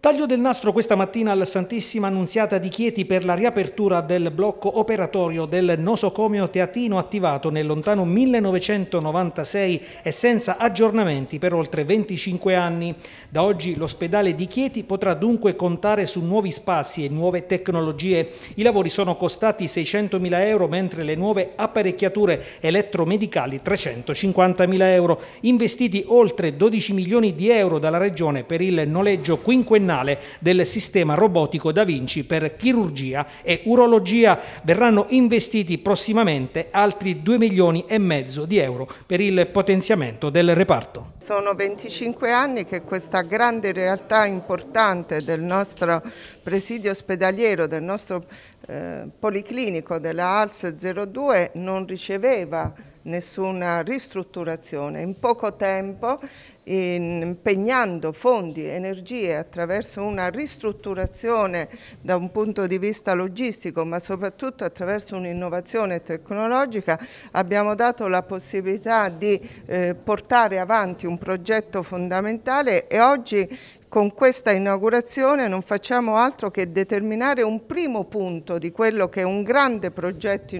Taglio del nastro questa mattina alla Santissima Annunziata di Chieti per la riapertura del blocco operatorio del nosocomio teatino attivato nel lontano 1996 e senza aggiornamenti per oltre 25 anni. Da oggi l'ospedale di Chieti potrà dunque contare su nuovi spazi e nuove tecnologie. I lavori sono costati 600.000 euro mentre le nuove apparecchiature elettromedicali 350.000 euro. Investiti oltre 12 milioni di euro dalla Regione per il noleggio quinquennale nazionale del sistema robotico Da Vinci per chirurgia e urologia. Verranno investiti prossimamente altri 2 milioni e mezzo di euro per il potenziamento del reparto. Sono 25 anni che questa grande realtà importante del nostro presidio ospedaliero, del nostro eh, policlinico della ALS 02 non riceveva nessuna ristrutturazione. In poco tempo impegnando fondi, e energie attraverso una ristrutturazione da un punto di vista logistico ma soprattutto attraverso un'innovazione tecnologica abbiamo dato la possibilità di eh, portare avanti un progetto fondamentale e oggi con questa inaugurazione non facciamo altro che determinare un primo punto di quello che è un grande progetto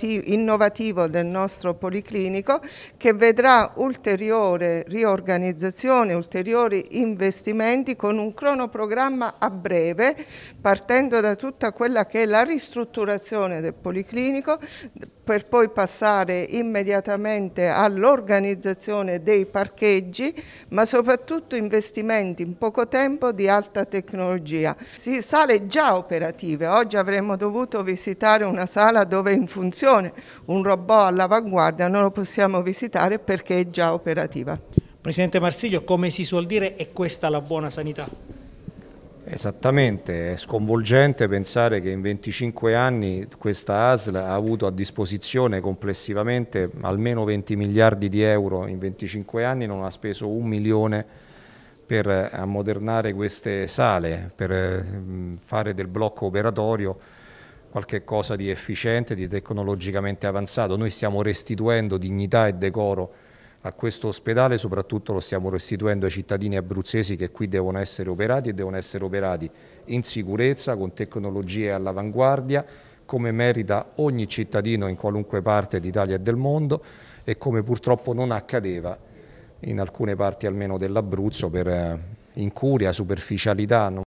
innovativo del nostro policlinico che vedrà ulteriore riorganizzazione riorganizzazione, ulteriori investimenti con un cronoprogramma a breve, partendo da tutta quella che è la ristrutturazione del Policlinico, per poi passare immediatamente all'organizzazione dei parcheggi, ma soprattutto investimenti in poco tempo di alta tecnologia. Si, sale già operative, oggi avremmo dovuto visitare una sala dove è in funzione un robot all'avanguardia, non lo possiamo visitare perché è già operativa. Presidente Marsiglio, come si suol dire, è questa la buona sanità? Esattamente, è sconvolgente pensare che in 25 anni questa ASL ha avuto a disposizione complessivamente almeno 20 miliardi di euro in 25 anni, non ha speso un milione per ammodernare queste sale, per eh, fare del blocco operatorio qualche cosa di efficiente, di tecnologicamente avanzato. Noi stiamo restituendo dignità e decoro a questo ospedale soprattutto lo stiamo restituendo ai cittadini abruzzesi che qui devono essere operati e devono essere operati in sicurezza, con tecnologie all'avanguardia, come merita ogni cittadino in qualunque parte d'Italia e del mondo e come purtroppo non accadeva in alcune parti almeno dell'Abruzzo per eh, incuria, superficialità.